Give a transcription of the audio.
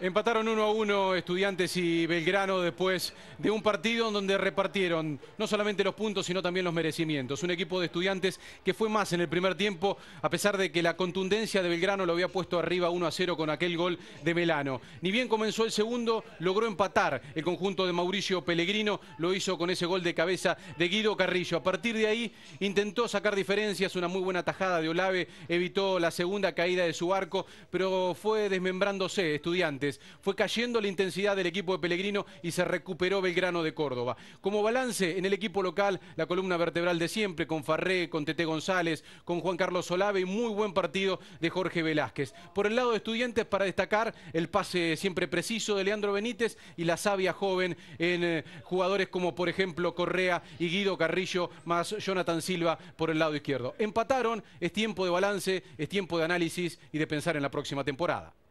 Empataron 1 a 1 Estudiantes y Belgrano después de un partido en donde repartieron no solamente los puntos, sino también los merecimientos. Un equipo de Estudiantes que fue más en el primer tiempo, a pesar de que la contundencia de Belgrano lo había puesto arriba 1 a 0 con aquel gol de Melano. Ni bien comenzó el segundo, logró empatar el conjunto de Mauricio Pellegrino, lo hizo con ese gol de cabeza de Guido Carrillo. A partir de ahí intentó sacar diferencias, una muy buena tajada de Olave, evitó la segunda caída de su arco, pero fue desmembrándose Estudiantes fue cayendo la intensidad del equipo de Pellegrino y se recuperó Belgrano de Córdoba. Como balance en el equipo local, la columna vertebral de siempre, con Farré, con Tete González, con Juan Carlos Solave y muy buen partido de Jorge Velázquez. Por el lado de Estudiantes, para destacar el pase siempre preciso de Leandro Benítez y la sabia joven en eh, jugadores como por ejemplo Correa y Guido Carrillo, más Jonathan Silva por el lado izquierdo. Empataron, es tiempo de balance, es tiempo de análisis y de pensar en la próxima temporada.